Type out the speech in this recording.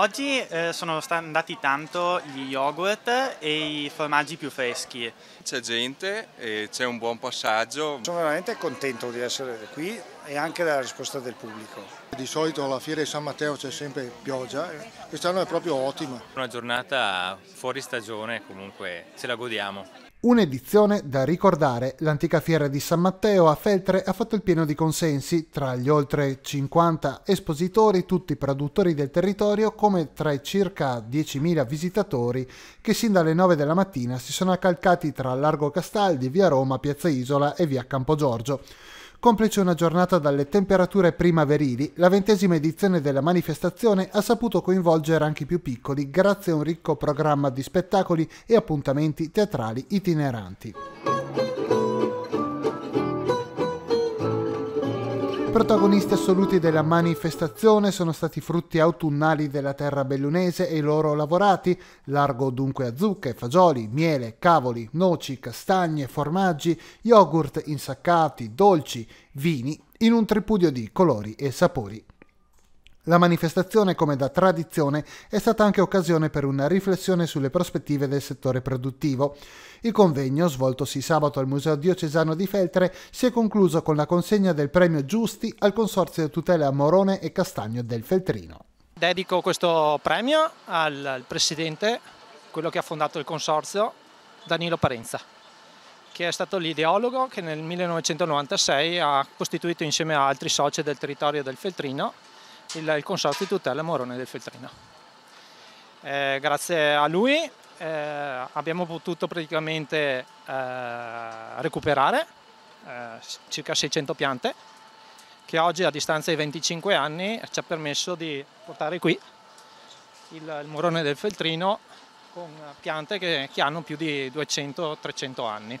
Oggi eh, sono andati tanto gli yogurt e i formaggi più freschi. C'è gente e c'è un buon passaggio. Sono veramente contento di essere qui e anche della risposta del pubblico. Di solito alla fiera di San Matteo c'è sempre pioggia, quest'anno è proprio ottima. Una giornata fuori stagione comunque ce la godiamo. Un'edizione da ricordare, l'antica fiera di San Matteo a Feltre ha fatto il pieno di consensi tra gli oltre 50 espositori, tutti produttori del territorio, come tra i circa 10.000 visitatori che sin dalle 9 della mattina si sono accalcati tra Largo Castaldi, via Roma, piazza Isola e via Campogiorgio. Complice una giornata dalle temperature primaverili, la ventesima edizione della manifestazione ha saputo coinvolgere anche i più piccoli grazie a un ricco programma di spettacoli e appuntamenti teatrali itineranti. Protagonisti assoluti della manifestazione sono stati frutti autunnali della terra bellunese e i loro lavorati, largo dunque a zucche, fagioli, miele, cavoli, noci, castagne, formaggi, yogurt insaccati, dolci, vini, in un tripudio di colori e sapori la manifestazione, come da tradizione, è stata anche occasione per una riflessione sulle prospettive del settore produttivo. Il convegno, svoltosi sabato al Museo Diocesano di Feltre, si è concluso con la consegna del premio Giusti al Consorzio Tutela Morone e Castagno del Feltrino. Dedico questo premio al presidente, quello che ha fondato il consorzio, Danilo Parenza, che è stato l'ideologo che nel 1996 ha costituito insieme a altri soci del territorio del Feltrino il, il consorzio di tutela Morone del Feltrino. Eh, grazie a lui eh, abbiamo potuto praticamente eh, recuperare eh, circa 600 piante che oggi a distanza di 25 anni ci ha permesso di portare qui il, il Morone del Feltrino con piante che, che hanno più di 200-300 anni.